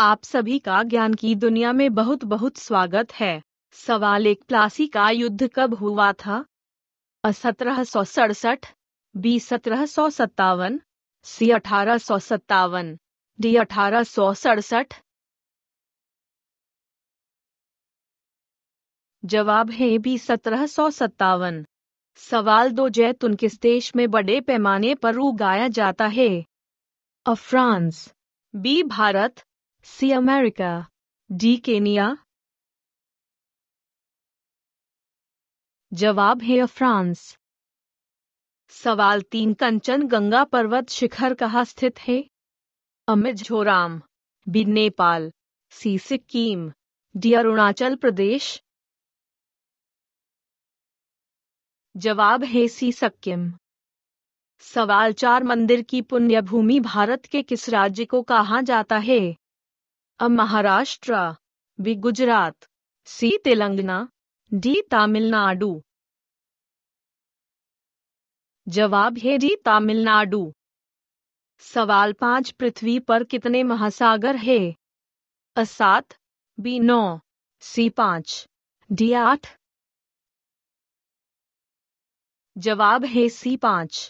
आप सभी का ज्ञान की दुनिया में बहुत बहुत स्वागत है सवाल एक प्लासी का युद्ध कब हुआ था सत्रह सौ सड़सठ बी सत्रह सौ सत्तावन सी अठारह सौ सत्तावन डी अठारह सौ सड़सठ जवाब है बी सत्रह सौ सत्तावन सवाल दो जैतून किस देश में बड़े पैमाने पर उगाया जाता है A France B Bharat C. America. D. Kenya. जवाब है फ्रांस सवाल तीन कंचन गंगा पर्वत शिखर कहाँ स्थित है अमिजोराम बी नेपाल सी सिक्किम डी अरुणाचल प्रदेश जवाब है सी सिक्किम सवाल चार मंदिर की पुण्य भूमि भारत के किस राज्य को कहा जाता है A Maharashtra B Gujarat C Telangana D Tamil Nadu जवाब है डी तमिलनाडु सवाल पांच पृथ्वी पर कितने महासागर है अ सात बी नौ सी पांच डी आठ जवाब है सी पांच